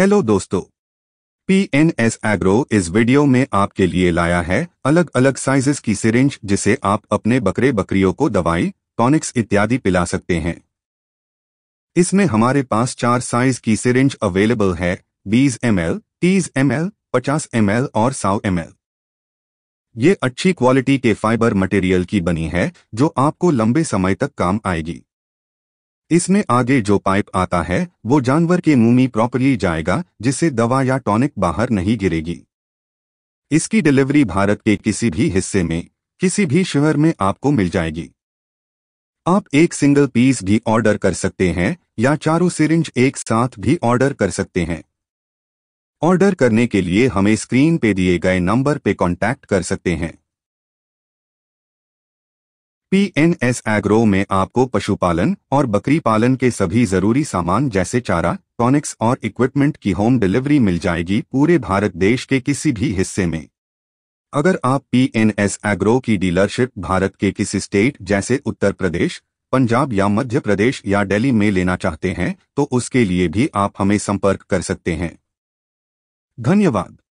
hello दोस्तों P N S agro इस video में आपके लिए लाया है अलग अलग साइजेस की सिरिंज जिसे आप अपने बकरे बकरियों को दवाई टॉनिक्स इत्यादि पिला सकते हैं इसमें हमारे पास चार साइज की सिरिंज अवेलेबल है बीस एम एल तीस एम एल पचास एम एल और सौ एम एल ये अच्छी क्वालिटी के फाइबर मटेरियल की बनी है जो आपको लंबे समय तक काम आएगी इसमें आगे जो पाइप आता है वो जानवर के मुंह में प्रॉपरली जाएगा जिससे दवा या टॉनिक बाहर नहीं गिरेगी इसकी डिलीवरी भारत के किसी भी हिस्से में किसी भी शहर में आपको मिल जाएगी आप एक सिंगल पीस भी ऑर्डर कर सकते हैं या चारों सिरिंज एक साथ भी ऑर्डर कर सकते हैं ऑर्डर करने के लिए हमें स्क्रीन पे दिए गए नंबर पे कॉन्टैक्ट कर सकते हैं पी एन एस एग्रो में आपको पशुपालन और बकरी पालन के सभी जरूरी सामान जैसे चारा टॉनिक्स और इक्विपमेंट की होम डिलीवरी मिल जाएगी पूरे भारत देश के किसी भी हिस्से में अगर आप पी एन एस एग्रो की डीलरशिप भारत के किसी स्टेट जैसे उत्तर प्रदेश पंजाब या मध्य प्रदेश या दिल्ली में लेना चाहते हैं तो उसके लिए भी आप हमें संपर्क कर सकते हैं धन्यवाद